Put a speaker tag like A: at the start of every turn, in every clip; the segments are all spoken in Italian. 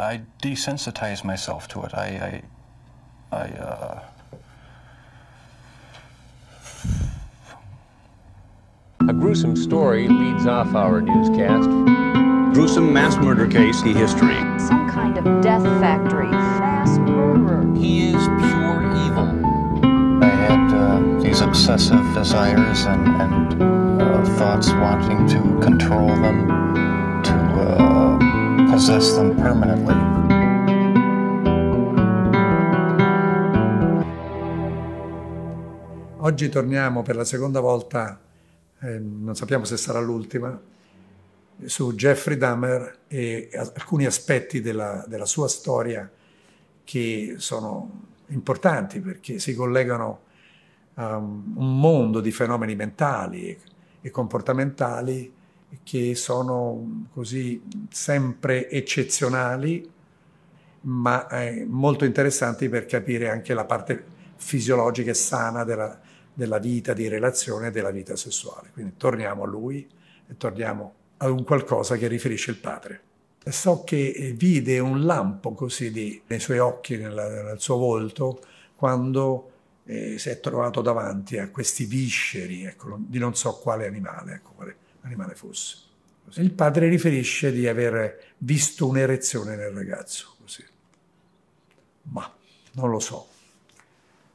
A: I desensitize myself to it. I, I, I uh... A gruesome story leads off our newscast. Gruesome mass murder case, the history. Some kind of death factory. Mass murderer. He is pure evil. I had uh, these obsessive desires and, and uh, thoughts wanting to control them, to. Uh, possess them permanently. Oggi torniamo per la seconda volta, eh, non sappiamo se sarà l'ultima, su Jeffrey Dahmer e alcuni aspetti della, della sua storia che sono importanti perché si collegano a un mondo di fenomeni mentali e comportamentali che sono così sempre eccezionali, ma eh, molto interessanti per capire anche la parte fisiologica e sana della, della vita di relazione e della vita sessuale. Quindi torniamo a lui e torniamo a un qualcosa che riferisce il padre. So che eh, vide un lampo così di, nei suoi occhi, nella, nel suo volto, quando eh, si è trovato davanti a questi visceri ecco, di non so quale animale. Ecco, quale animale fosse. Così. Il padre riferisce di aver visto un'erezione nel ragazzo, così. Ma non lo so.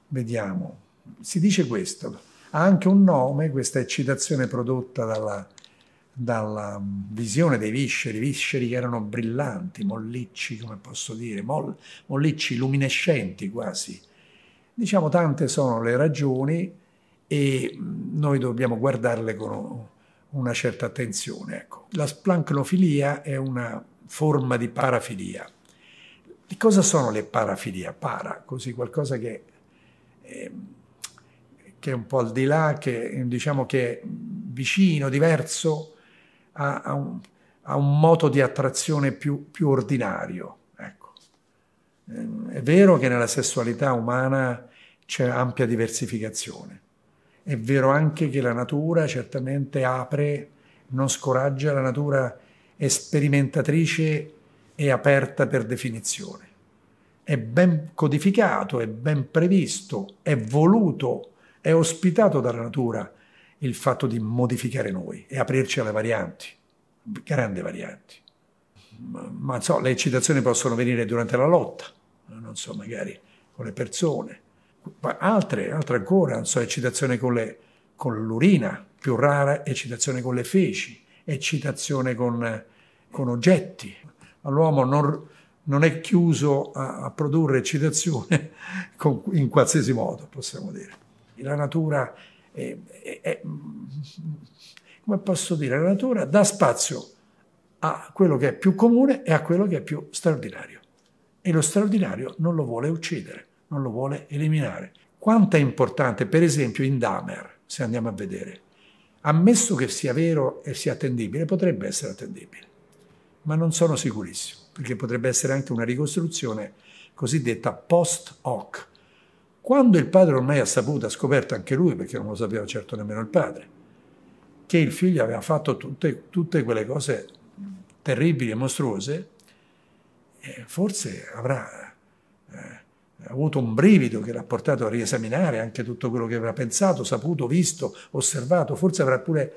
A: Vediamo. Si dice questo. Ha anche un nome questa eccitazione prodotta dalla, dalla mm, visione dei visceri, visceri che erano brillanti, mollicci, come posso dire, mol, mollicci luminescenti quasi. Diciamo tante sono le ragioni e mm, noi dobbiamo guardarle con una certa attenzione. Ecco. La splanclofilia è una forma di parafilia. Che cosa sono le parafilia? Para, così qualcosa che, eh, che è un po' al di là, che diciamo che è vicino, diverso a, a, un, a un, moto di attrazione più, più ordinario. Ecco. Eh, è vero che nella sessualità umana c'è ampia diversificazione, è vero anche che la natura certamente apre, non scoraggia, la natura è sperimentatrice e aperta per definizione. È ben codificato, è ben previsto, è voluto, è ospitato dalla natura il fatto di modificare noi e aprirci alle varianti, grandi varianti. Ma, non so, le eccitazioni possono venire durante la lotta, non so, magari con le persone, altre, altre ancora, non so, eccitazione con, le, con l'urina, più rara eccitazione con le feci, eccitazione con, con oggetti. L'uomo non, non è chiuso a, a produrre eccitazione con, in qualsiasi modo, possiamo dire. La natura, è, è, è, come posso dire, la natura dà spazio a quello che è più comune e a quello che è più straordinario. E lo straordinario non lo vuole uccidere non lo vuole eliminare. Quanto è importante, per esempio, in Dahmer, se andiamo a vedere, ammesso che sia vero e sia attendibile, potrebbe essere attendibile, ma non sono sicurissimo, perché potrebbe essere anche una ricostruzione cosiddetta post hoc. Quando il padre ormai ha saputo, ha scoperto anche lui, perché non lo sapeva certo nemmeno il padre, che il figlio aveva fatto tutte, tutte quelle cose terribili e mostruose, eh, forse avrà ha avuto un brivido che l'ha portato a riesaminare anche tutto quello che aveva pensato, saputo, visto, osservato, forse avrà pure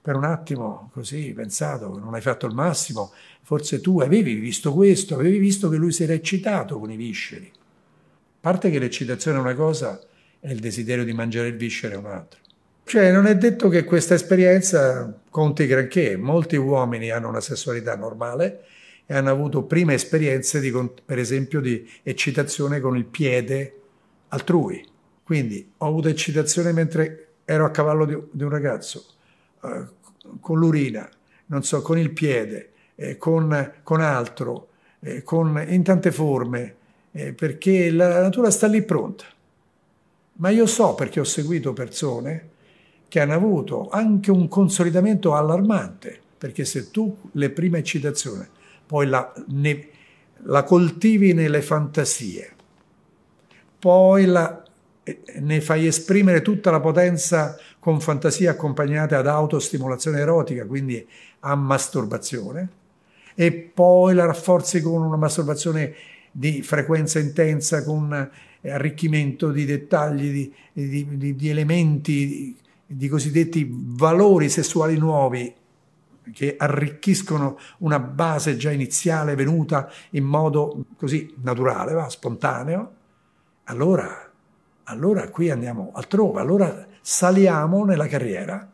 A: per un attimo così pensato che non hai fatto il massimo, forse tu avevi visto questo, avevi visto che lui si era eccitato con i visceri. A parte che l'eccitazione è una cosa e il desiderio di mangiare il viscere è un'altra. Cioè non è detto che questa esperienza conti granché, molti uomini hanno una sessualità normale e hanno avuto prime esperienze di, per esempio di eccitazione con il piede altrui. Quindi ho avuto eccitazione mentre ero a cavallo di, di un ragazzo, eh, con l'urina, non so, con il piede, eh, con, con, altro, eh, con, in tante forme, eh, perché la natura sta lì pronta. Ma io so perché ho seguito persone che hanno avuto anche un consolidamento allarmante, perché se tu le prime eccitazioni poi la, ne, la coltivi nelle fantasie, poi la, eh, ne fai esprimere tutta la potenza con fantasie accompagnate ad autostimolazione erotica, quindi a masturbazione, e poi la rafforzi con una masturbazione di frequenza intensa, con eh, arricchimento di dettagli, di, di, di, di elementi, di cosiddetti valori sessuali nuovi che arricchiscono una base già iniziale venuta in modo così naturale, va, spontaneo, allora, allora qui andiamo altrove, allora saliamo nella carriera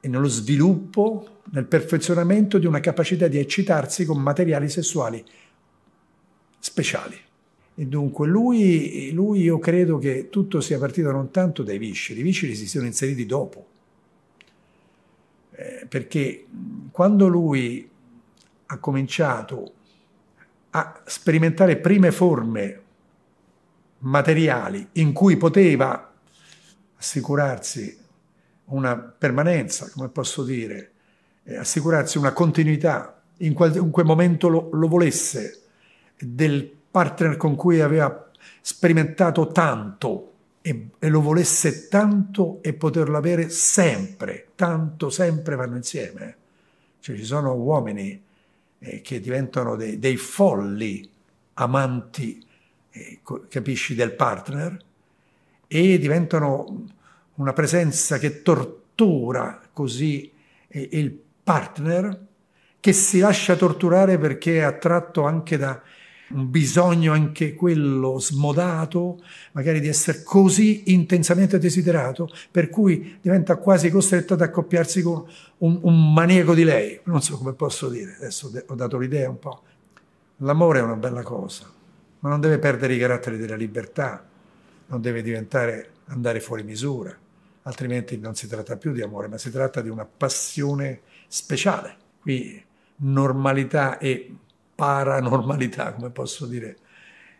A: e nello sviluppo, nel perfezionamento di una capacità di eccitarsi con materiali sessuali speciali. E dunque lui, lui io credo che tutto sia partito non tanto dai visceri, i visceri si sono inseriti dopo, eh, perché quando lui ha cominciato a sperimentare prime forme materiali in cui poteva assicurarsi una permanenza, come posso dire, eh, assicurarsi una continuità, in qualunque momento lo, lo volesse, del partner con cui aveva sperimentato tanto e, e, lo volesse tanto e poterlo avere sempre, tanto sempre vanno insieme. Eh. Cioè ci sono uomini eh, che diventano dei, dei folli amanti, eh, capisci, del partner e diventano una presenza che tortura così eh, il partner che si lascia torturare perché è attratto anche da un bisogno anche quello smodato, magari di essere così intensamente desiderato, per cui diventa quasi costretto ad accoppiarsi con un, un maniaco di lei. Non so come posso dire, adesso ho dato l'idea un po'. L'amore è una bella cosa, ma non deve perdere i caratteri della libertà, non deve diventare andare fuori misura, altrimenti non si tratta più di amore, ma si tratta di una passione speciale. Qui normalità e paranormalità, come posso dire,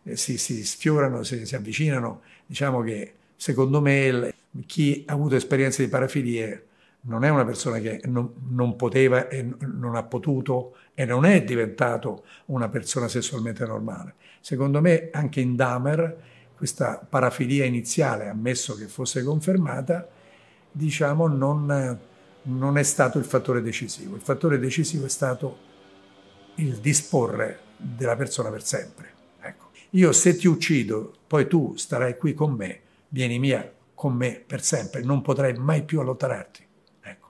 A: eh, si, si, sfiorano, si, si, avvicinano. Diciamo che secondo me chi ha avuto esperienze di parafilie non è una persona che non, non poteva e non ha potuto e non è diventato una persona sessualmente normale. Secondo me anche in Dahmer questa parafilia iniziale, ammesso che fosse confermata, diciamo non, non è stato il fattore decisivo. Il fattore decisivo è stato il disporre della persona per sempre. Ecco. Io se ti uccido, poi tu starai qui con me, vieni mia con me per sempre, non potrai mai più allontanarti. Ecco.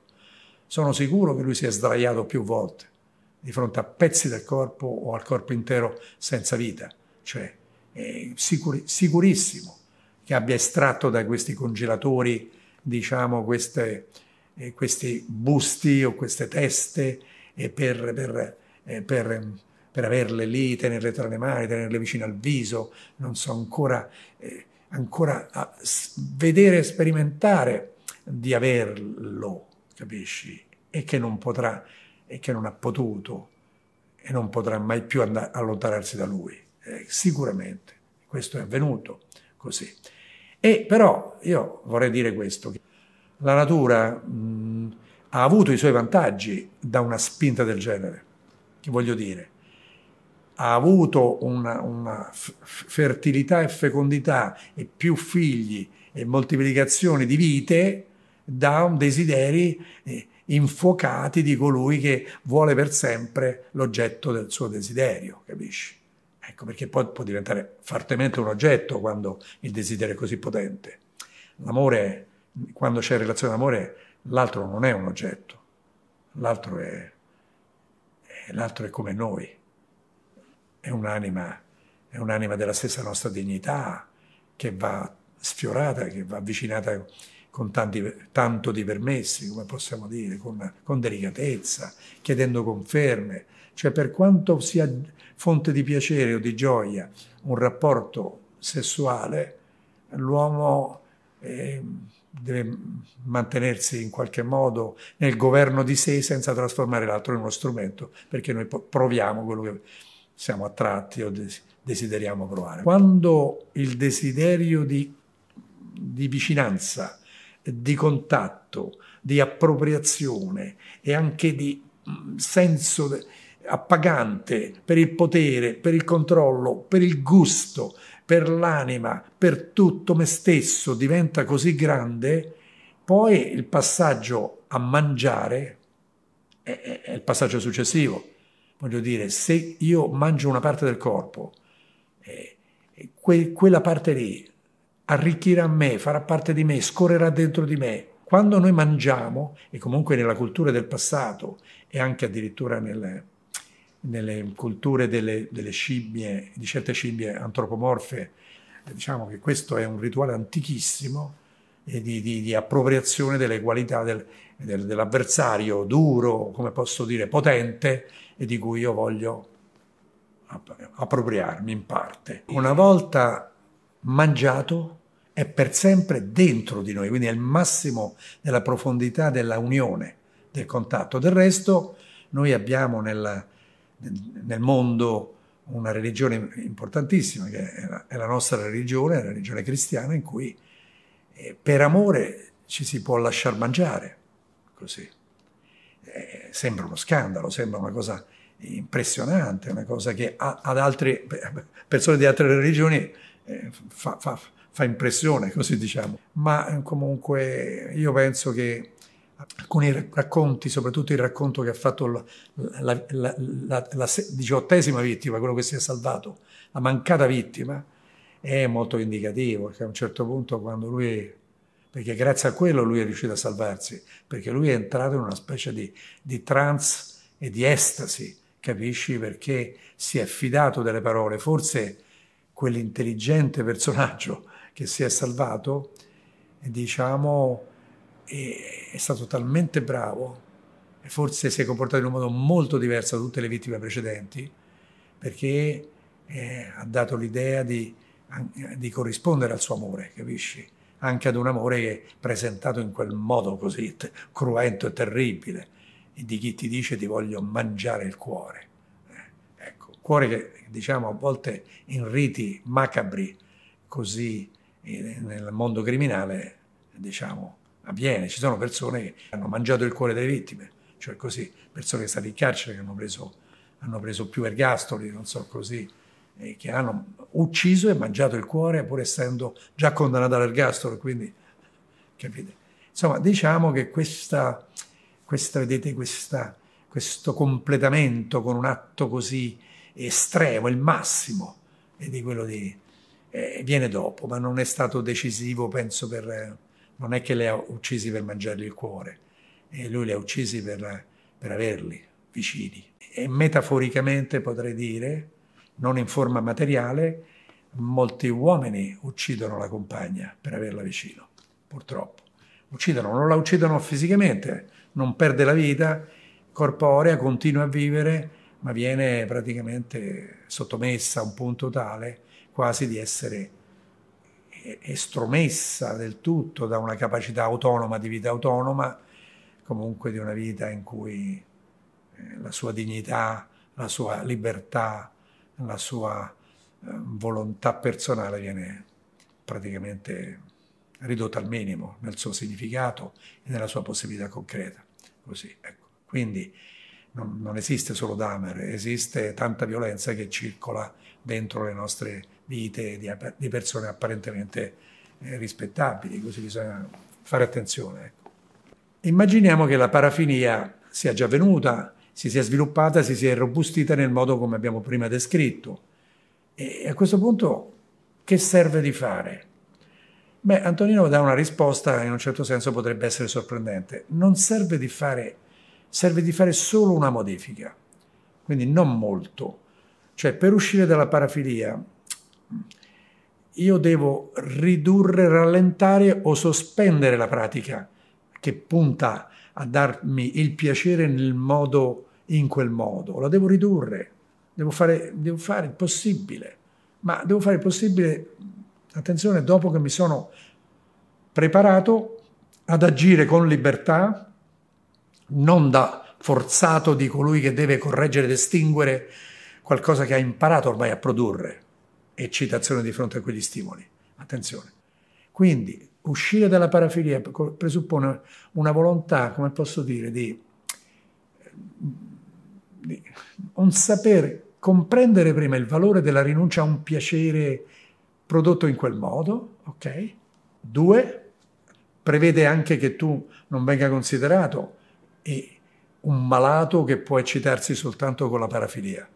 A: Sono sicuro che lui si è sdraiato più volte di fronte a pezzi del corpo o al corpo intero senza vita, cioè è sicur sicurissimo che abbia estratto da questi congelatori, diciamo, queste, eh, questi busti o queste teste e per, per eh, per, per, averle lì, tenerle tra le mani, tenerle vicino al viso, non so ancora, eh, ancora ah, vedere, sperimentare di averlo, capisci? E che non potrà, e che non ha potuto, e non potrà mai più andare, allontanarsi da lui, eh, sicuramente. Questo è avvenuto così. E però io vorrei dire questo, la natura mh, mm, ha avuto i suoi vantaggi da una spinta del genere voglio dire, ha avuto una, una fertilità e fecondità e più figli e moltiplicazione di vite da un desideri eh, infuocati di colui che vuole per sempre l'oggetto del suo desiderio, capisci? Ecco perché poi può diventare fortemente un oggetto quando il desiderio è così potente. L'amore, quando c'è relazione d'amore, l'altro non è un oggetto, l'altro è l'altro è come noi, è un'anima, è un'anima della stessa nostra dignità che va sfiorata, che va avvicinata con tanti, tanto di permessi, come possiamo dire, con, con, delicatezza, chiedendo conferme. Cioè per quanto sia fonte di piacere o di gioia un rapporto sessuale, l'uomo... Eh, deve mantenersi in qualche modo nel governo di sé senza trasformare l'altro in uno strumento, perché noi proviamo quello che siamo attratti o desideriamo provare. Quando il desiderio di, di vicinanza, di contatto, di appropriazione e anche di mm, senso appagante per il potere, per il controllo, per il gusto per l'anima, per tutto me stesso diventa così grande, poi il passaggio a mangiare è, è il passaggio successivo. Voglio dire, se io mangio una parte del corpo, eh, que quella parte lì arricchirà me, farà parte di me, scorrerà dentro di me. Quando noi mangiamo, e comunque nella cultura del passato e anche addirittura nel, nelle culture delle, delle scimmie, di certe scimmie antropomorfe, diciamo che questo è un rituale antichissimo di, di, di, appropriazione delle qualità del, del, dell'avversario duro, come posso dire, potente e di cui io voglio appropriarmi in parte. Una volta mangiato è per sempre dentro di noi, quindi è il massimo della profondità della unione, del contatto. Del resto noi abbiamo nella, nel mondo una religione importantissima, che è la, nostra religione, la religione cristiana, in cui eh, per amore ci si può lasciar mangiare, così. Eh, sembra uno scandalo, sembra una cosa impressionante, una cosa che ad altre persone di altre religioni eh, fa, fa, fa impressione, così diciamo. Ma eh, comunque io penso che alcuni racconti, soprattutto il racconto che ha fatto la, la, la, la, diciottesima vittima, quello che si è salvato, la mancata vittima, è molto indicativo, perché a un certo punto quando lui, perché grazie a quello lui è riuscito a salvarsi, perché lui è entrato in una specie di, di trance e di estasi, capisci? Perché si è fidato delle parole, forse quell'intelligente personaggio che si è salvato, diciamo, e è stato talmente bravo, e forse si è comportato in un modo molto diverso da tutte le vittime precedenti, perché eh, ha dato l'idea di, di, corrispondere al suo amore, capisci? Anche ad un amore che presentato in quel modo così cruento e terribile, e di chi ti dice ti voglio mangiare il cuore. Eh, ecco, cuore che diciamo a volte in riti macabri, così eh, nel mondo criminale, diciamo, avviene, ci sono persone che hanno mangiato il cuore delle vittime, cioè così, persone che sono state in carcere, che hanno preso, hanno preso più ergastoli, non so così, che hanno ucciso e mangiato il cuore pur essendo già condannata all'ergastolo, quindi capite? Insomma, diciamo che questa, questa vedete, questa, questo completamento con un atto così estremo, il massimo di quello di... Eh, viene dopo, ma non è stato decisivo, penso, per non è che li ha uccisi per mangiargli il cuore, e lui li ha uccisi per, per averli vicini. E metaforicamente potrei dire, non in forma materiale, molti uomini uccidono la compagna per averla vicino, purtroppo. Uccidono, non la uccidono fisicamente, non perde la vita corporea, continua a vivere, ma viene praticamente sottomessa a un punto tale quasi di essere estromessa del tutto da una capacità autonoma di vita autonoma, comunque di una vita in cui eh, la sua dignità, la sua libertà, la sua ehm, volontà personale viene praticamente ridotta al minimo nel suo significato e nella sua possibilità concreta. Così, ecco. Quindi non, non esiste solo Dahmer, esiste tanta violenza che circola dentro le nostre vite di, di persone apparentemente eh, rispettabili, così bisogna fare attenzione. Ecco. Immaginiamo che la parafinia sia già venuta, si sia sviluppata, si sia robustita nel modo come abbiamo prima descritto. E a questo punto che serve di fare? Beh, Antonino dà una risposta che in un certo senso potrebbe essere sorprendente. Non serve di fare serve di fare solo una modifica, quindi non molto. Cioè per uscire dalla parafilia io devo ridurre, rallentare o sospendere la pratica che punta a darmi il piacere nel modo, in quel modo. La devo ridurre, devo fare, devo fare il possibile, ma devo fare il possibile, attenzione, dopo che mi sono preparato ad agire con libertà, non da forzato di colui che deve correggere ed estinguere qualcosa che ha imparato ormai a produrre, eccitazione di fronte a quegli stimoli. Attenzione. Quindi uscire dalla parafilia presuppone una volontà, come posso dire, di, di un saper comprendere prima il valore della rinuncia a un piacere prodotto in quel modo, ok? Due, prevede anche che tu non venga considerato e un malato che può eccitarsi soltanto con la parafilia,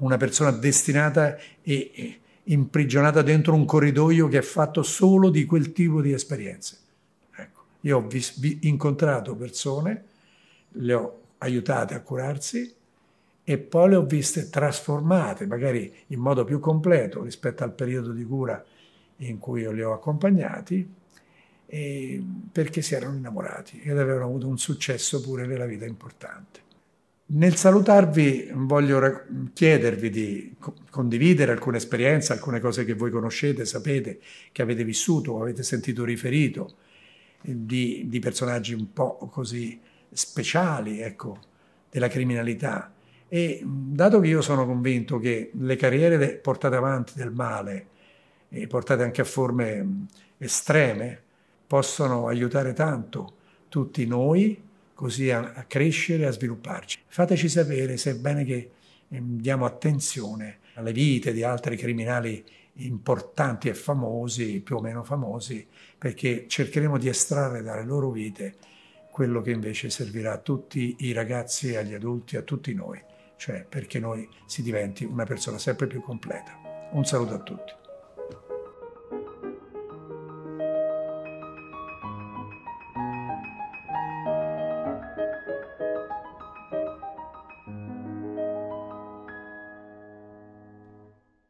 A: una persona destinata e, imprigionata dentro un corridoio che è fatto solo di quel tipo di esperienze. Ecco, io ho vis- vi- incontrato persone, le ho aiutate a curarsi e poi le ho viste trasformate, magari in modo più completo rispetto al periodo di cura in cui io le ho accompagnati, e ehm, perché si erano innamorati ed avevano avuto un successo pure nella vita importante. Nel salutarvi voglio chiedervi di condividere alcune esperienze, alcune cose che voi conoscete, sapete, che avete vissuto, avete sentito riferito, eh, di, di personaggi un po' così speciali, ecco, della criminalità. E dato che io sono convinto che le carriere portate avanti del male, e eh, portate anche a forme estreme, possono aiutare tanto tutti noi così a, a crescere, a svilupparci. Fateci sapere sebbene che ehm, diamo attenzione alle vite di altri criminali importanti e famosi, più o meno famosi, perché cercheremo di estrarre dalle loro vite quello che invece servirà a tutti i ragazzi, agli adulti, a tutti noi, cioè perché noi si diventi una persona sempre più completa. Un saluto a tutti.